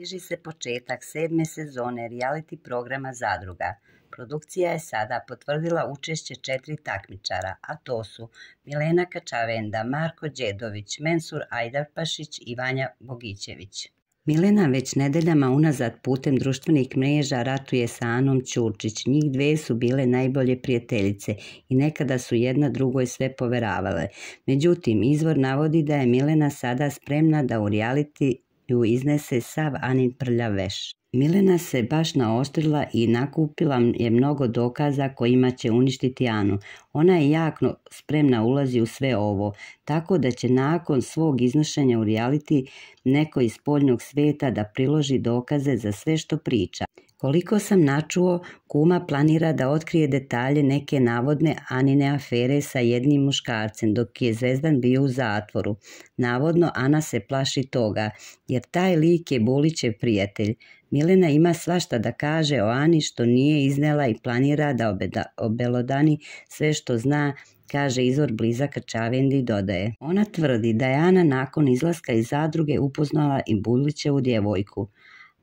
Bliži se početak sedme sezone reality programa Zadruga. Produkcija je sada potvrdila učešće četiri takmičara, a to su Milena Kačavenda, Marko Đedović, Mensur Ajdarpašić i Vanja Bogićević. Milena već nedeljama unazad putem društvenih mreža ratuje sa Anom Ćurčić. Njih dve su bile najbolje prijateljice i nekada su jedna drugoj sve poveravale. Međutim, izvor navodi da je Milena sada spremna da u reality ju iznese sav Anin prljav veš. Milena se baš naoštrila i nakupila je mnogo dokaza kojima će uništiti Anu. Ona je jako spremna ulazi u sve ovo, tako da će nakon svog iznošenja u realiti neko iz poljnog svijeta da priloži dokaze za sve što priča. Koliko sam načuo, kuma planira da otkrije detalje neke navodne Anine afere sa jednim muškarcem dok je Zvezdan bio u zatvoru. Navodno Ana se plaši toga, jer taj lik je Bulićev prijatelj. Milena ima svašta da kaže o Ani što nije iznela i planira da obelodani sve što zna, kaže izvor blizak Čavendi dodaje. Ona tvrdi da je Ana nakon izlaska iz zadruge upoznala i u djevojku,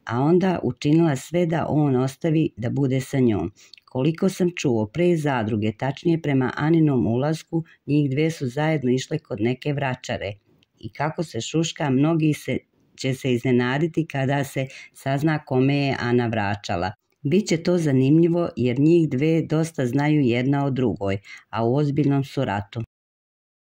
a onda učinila sve da on ostavi da bude sa njom. Koliko sam čuo, pre zadruge, tačnije prema Aninom ulasku, njih dve su zajedno išle kod neke vračare. I kako se šuška, mnogi se će se iznenaditi kada se sazna kome je Ana vraćala. Biće to zanimljivo jer njih dve dosta znaju jedna o drugoj, a u ozbiljnom su ratu.